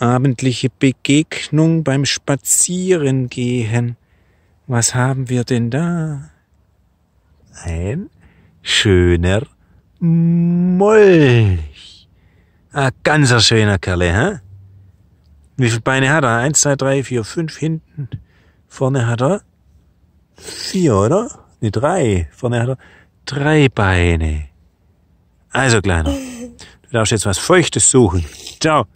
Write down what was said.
abendliche Begegnung beim Spazierengehen. Was haben wir denn da? Ein schöner Molch. Ah, ein ganzer schöner Kerle, hä? Wie viele Beine hat er? Eins, zwei, drei, vier, fünf hinten. Vorne hat er vier, oder? Ne, drei. Vorne hat er drei Beine. Also, Kleiner, du darfst jetzt was Feuchtes suchen. Ciao.